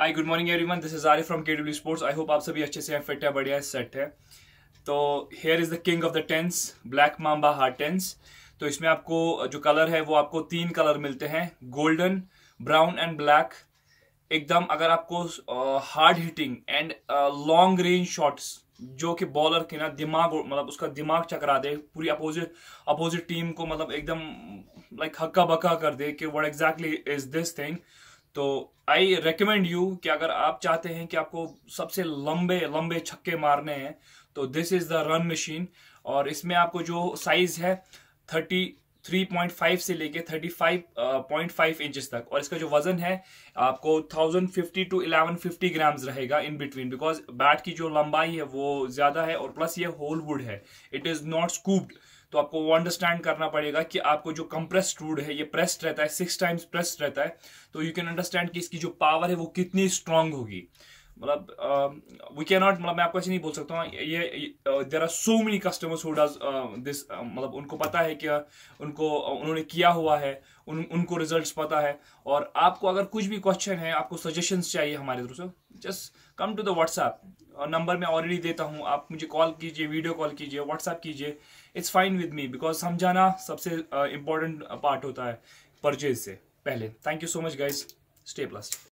hi good morning everyone this is Arif from K W sports I hope आप सभी अच्छे से हैं फिट है बढ़िया है सेट है तो here is the king of the tens black mamba hard tens तो इसमें आपको जो कलर है वो आपको तीन कलर मिलते हैं गोल्डन ब्राउन एंड ब्लैक एकदम अगर आपको hard hitting and long range shots जो कि बॉलर के ना दिमाग मतलब उसका दिमाग चकरा दे पूरी अपोजिट अपोजिट टीम को मतलब एकदम लाइक हक्का बक्का कर दे कि what exactly is this thing तो आई रिकमेंड यू कि अगर आप चाहते हैं कि आपको सबसे लंबे लंबे छक्के मारने हैं तो this is the run machine और इसमें आपको जो साइज है थर्टी थ्री पॉइंट फाइव से लेके thirty five point five inches तक और इसका जो वजन है आपको thousand fifty two eleven fifty grams रहेगा इन बिटवीन बिकॉज बैट की जो लंबाई है वो ज़्यादा है और प्लस ये होल वुड है इट इज़ नॉट स्कूप्ड तो आपको वो अंडरस्टैंड करना पड़ेगा कि आपको जो कंप्रेस्ड रूड है ये प्रेस्ड रहता है सिक्स टाइम्स प्रेस्ड रहता है तो यू कैन अंडरस्टैंड कि इसकी जो पावर है वो कितनी स्ट्रांग होगी मतलब वी कैन नॉट मतलब मैं आपको ऐसे नहीं बोल सकता हूँ ये there are so many customers who does this मतलब उनको पता है क्या उनको uh, उन्होंने किया हुआ है उन उनको रिजल्ट्स पता है और आपको अगर कुछ भी क्वेश्चन है आपको सजेशंस चाहिए हमारे थ्रू से just come to the WhatsApp number मैं ऑलरेडी देता हूँ आप मुझे कॉल कीजिए वीडियो कॉल कीजिए व्हाट्सएप कीजिए it's fine with me because समझाना सबसे इम्पोर्टेंट uh, पार्ट होता है परचेज से पहले thank you so much guys stay plus